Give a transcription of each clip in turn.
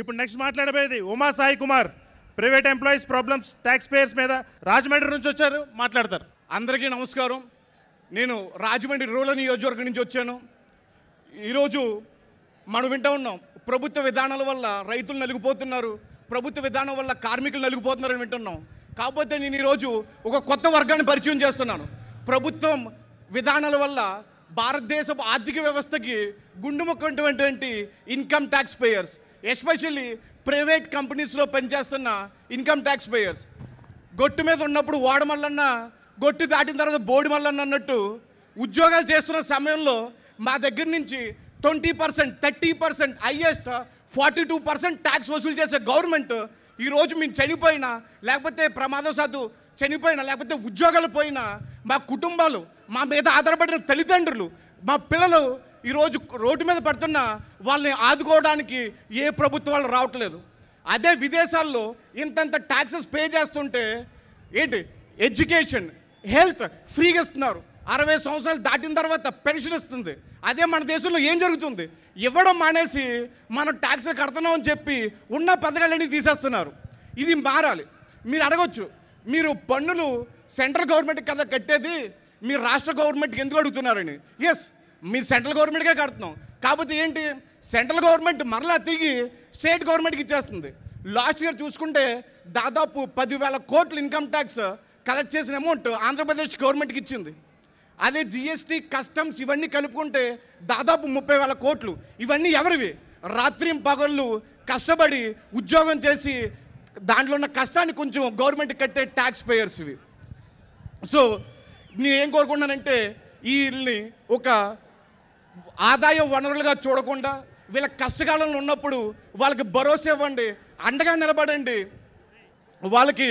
ఇప్పుడు నెక్స్ట్ మాట్లాడబోయేది Uma Sai Kumar private employees problems tax payers మీద రాజమండ్రి నుంచి వచ్చారు మాట్లాడతారు అందరికీ నమస్కారం నేను రాజమండ్రి రూరల్ నియోజకవర్గం నుంచి వచ్చాను ఈరోజు మనం వింటూ ఉన్నాం ప్రభుత్వ విధానాల వల్ల రైతులు నలిగిపోతున్నారు ప్రభుత్వ విధానం వల్ల కార్మికులు నలిగిపోతున్నారని వింటున్నాం కాకపోతే నేను ఈరోజు ఒక కొత్త వర్గాన్ని పరిచయం చేస్తున్నాను ప్రభుత్వం విధానాల వల్ల భారతదేశపు ఆర్థిక వ్యవస్థకి గుండు income tax payers especially private కంపెనీస్లో పనిచేస్తున్న ఇన్కమ్ ట్యాక్స్ పేయర్స్ గొట్టు మీద ఉన్నప్పుడు వాడమల్లన్న గొట్టు దాటిన తర్వాత బోడి మల్లన్న అన్నట్టు ఉద్యోగాలు చేస్తున్న సమయంలో మా దగ్గర నుంచి twenty percent thirty percent highest forty two percent tax వసూలు చేసే గవర్నమెంట్ ఈరోజు మేము చనిపోయినా లేకపోతే ప్రమాదశాత్తు చనిపోయినా లేకపోతే ఉద్యోగాలు పోయినా మా కుటుంబాలు మా మీద ఆధారపడిన తల్లిదండ్రులు మా పిల్లలు ఈరోజు రోడ్డు మీద పడుతున్న వాళ్ళని ఆదుకోవడానికి ఏ ప్రభుత్వాలు రావట్లేదు అదే విదేశాల్లో ఇంతంత ట్యాక్సెస్ పే చేస్తుంటే ఏంటి ఎడ్యుకేషన్ హెల్త్ ఫ్రీగా ఇస్తున్నారు అరవై సంవత్సరాలు దాటిన తర్వాత పెన్షన్ ఇస్తుంది అదే మన దేశంలో ఏం జరుగుతుంది ఇవ్వడం మానేసి మనం ట్యాక్స్ కడుతున్నాం అని చెప్పి ఉన్న పథకాలన్నీ తీసేస్తున్నారు ఇది మారాలి మీరు అడగొచ్చు మీరు పన్నులు సెంట్రల్ గవర్నమెంట్ కదా కట్టేది మీరు రాష్ట్ర గవర్నమెంట్కి ఎందుకు అడుగుతున్నారని ఎస్ మీ సెంట్రల్ గవర్నమెంట్కే కడుతున్నాం కాకపోతే ఏంటి సెంట్రల్ గవర్నమెంట్ మరలా తిరిగి స్టేట్ గవర్నమెంట్కి ఇచ్చేస్తుంది లాస్ట్ ఇయర్ చూసుకుంటే దాదాపు పదివేల కోట్లు ఇన్కమ్ ట్యాక్స్ కలెక్ట్ చేసిన అమౌంట్ ఆంధ్రప్రదేశ్ గవర్నమెంట్కి ఇచ్చింది అదే జిఎస్టీ కస్టమ్స్ ఇవన్నీ కలుపుకుంటే దాదాపు ముప్పై వేల కోట్లు ఇవన్నీ ఎవరివి రాత్రి పగళ్ళు కష్టపడి ఉద్యోగం చేసి దాంట్లో ఉన్న కష్టాన్ని కొంచెం గవర్నమెంట్ కట్టే ట్యాక్స్ పేయర్స్ ఇవి సో నేను ఏం కోరుకున్నానంటే వీళ్ళని ఒక ఆదాయ వనరులుగా చూడకుండా వీళ్ళ కష్టకాలంలో ఉన్నప్పుడు వాళ్ళకి భరోసా ఇవ్వండి అండగా నిలబడండి వాళ్ళకి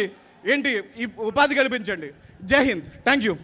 ఏంటి ఈ ఉపాధి కల్పించండి జై హింద్ థ్యాంక్ యూ